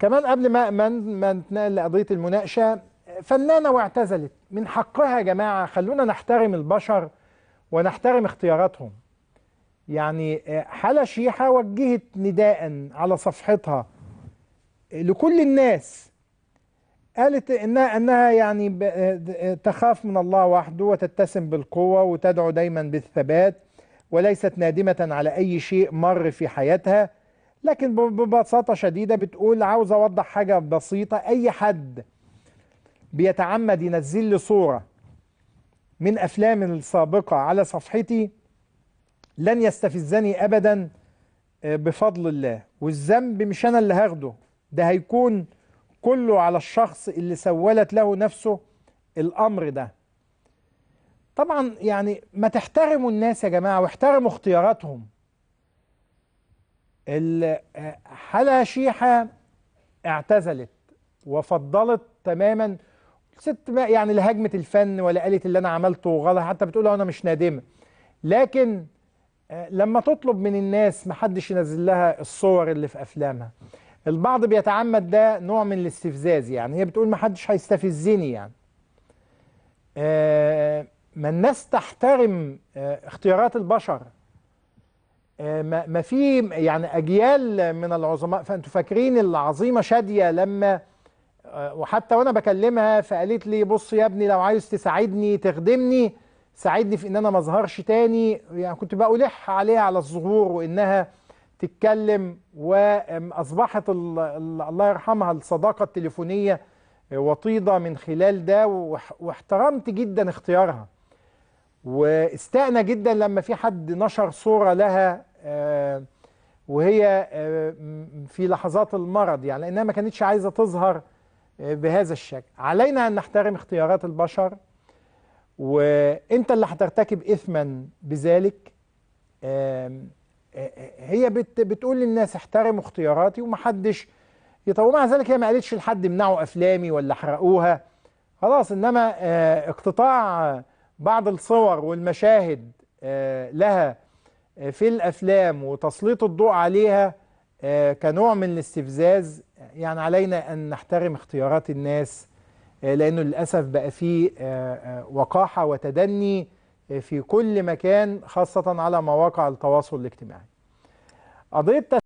كمان قبل ما ما نتنقل لقضيه المناقشه فنانه واعتزلت من حقها يا جماعه خلونا نحترم البشر ونحترم اختياراتهم يعني آه، حالة شيحه وجهت نداء على صفحتها لكل الناس قالت انها انها يعني آه، آه، تخاف من الله وحده وتتسم بالقوه وتدعو دايما بالثبات وليست نادمه على اي شيء مر في حياتها لكن ببساطة شديدة بتقول عاوز أوضح حاجة بسيطة أي حد بيتعمد ينزل لي صورة من أفلام السابقة على صفحتي لن يستفزني أبدا آه، بفضل الله والذنب مش أنا اللي هاخده ده هيكون كله على الشخص اللي سولت له نفسه الأمر ده طبعا يعني ما تحترموا الناس يا جماعة واحترموا اختياراتهم حلا شيحة اعتزلت وفضلت تماما ست ما يعني لا الفن ولا قالت اللي أنا عملته غلط حتى بتقول أه أنا مش نادمة لكن آه، لما تطلب من الناس محدش ينزل لها الصور اللي في أفلامها البعض بيتعمد ده نوع من الاستفزاز يعني هي بتقول محدش هيستفزني يعني آه، ما الناس تحترم اختيارات البشر آه، ما في يعني اجيال من العظماء فانتوا فاكرين العظيمه شاديه لما آه، وحتى وانا بكلمها فقالت لي بص يا ابني لو عايز تساعدني تخدمني ساعدني في ان انا ما اظهرش تاني يعني كنت بقولح عليها على الظهور وانها تتكلم واصبحت الله يرحمها الصداقه التليفونيه آه، وطيده من خلال ده واحترمت جدا اختيارها واستأنى جدا لما في حد نشر صورة لها آه، وهي آه، في لحظات المرض يعني لأنها ما كانتش عايزة تظهر آه، بهذا الشكل علينا أن نحترم اختيارات البشر وانت اللي هترتكب اثما بذلك هي بتقول للناس احترموا اختياراتي ومحدش يطور مع ذلك هي ما قالتش لحد منعوا افلامي ولا حرقوها خلاص انما اقتطاع بعض الصور والمشاهد لها في الأفلام وتسليط الضوء عليها آه، كنوع من الاستفزاز يعني علينا أن نحترم اختيارات الناس آه، لأنه للأسف بقى في آه، وقاحة وتدني في كل مكان خاصة على مواقع التواصل الاجتماعي قضية